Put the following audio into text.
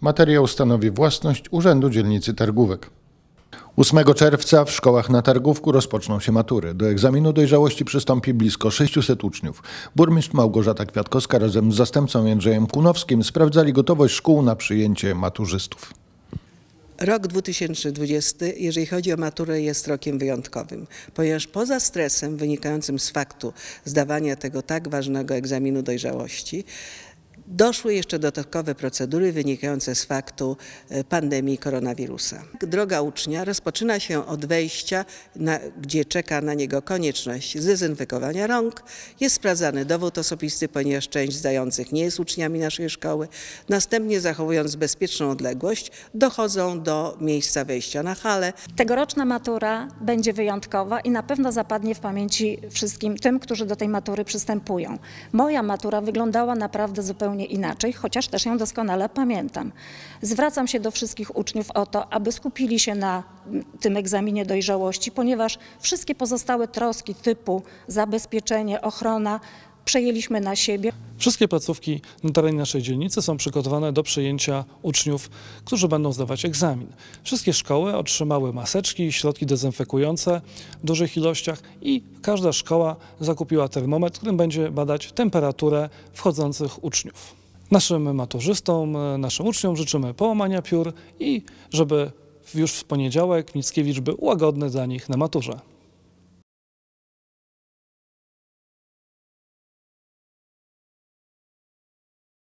Materiał stanowi własność Urzędu Dzielnicy Targówek. 8 czerwca w szkołach na Targówku rozpoczną się matury. Do egzaminu dojrzałości przystąpi blisko 600 uczniów. Burmistrz Małgorzata Kwiatkowska razem z zastępcą Jędrzejem Kunowskim sprawdzali gotowość szkół na przyjęcie maturzystów. Rok 2020, jeżeli chodzi o maturę, jest rokiem wyjątkowym, ponieważ poza stresem wynikającym z faktu zdawania tego tak ważnego egzaminu dojrzałości, Doszły jeszcze dodatkowe procedury wynikające z faktu e, pandemii koronawirusa. Droga ucznia rozpoczyna się od wejścia, na, gdzie czeka na niego konieczność zdezynfekowania rąk. Jest sprawdzany dowód osobisty, ponieważ część zdających nie jest uczniami naszej szkoły. Następnie zachowując bezpieczną odległość dochodzą do miejsca wejścia na hale. Tegoroczna matura będzie wyjątkowa i na pewno zapadnie w pamięci wszystkim tym, którzy do tej matury przystępują. Moja matura wyglądała naprawdę zupełnie zupełnie inaczej, chociaż też ją doskonale pamiętam. Zwracam się do wszystkich uczniów o to, aby skupili się na mm, tym egzaminie dojrzałości, ponieważ wszystkie pozostałe troski typu zabezpieczenie, ochrona przejęliśmy na siebie. Wszystkie placówki na terenie naszej dzielnicy są przygotowane do przyjęcia uczniów, którzy będą zdawać egzamin. Wszystkie szkoły otrzymały maseczki i środki dezynfekujące w dużych ilościach i każda szkoła zakupiła termometr, którym będzie badać temperaturę wchodzących uczniów. Naszym maturzystom, naszym uczniom życzymy połamania piór i żeby już w poniedziałek Mickiewicz był łagodny dla nich na maturze.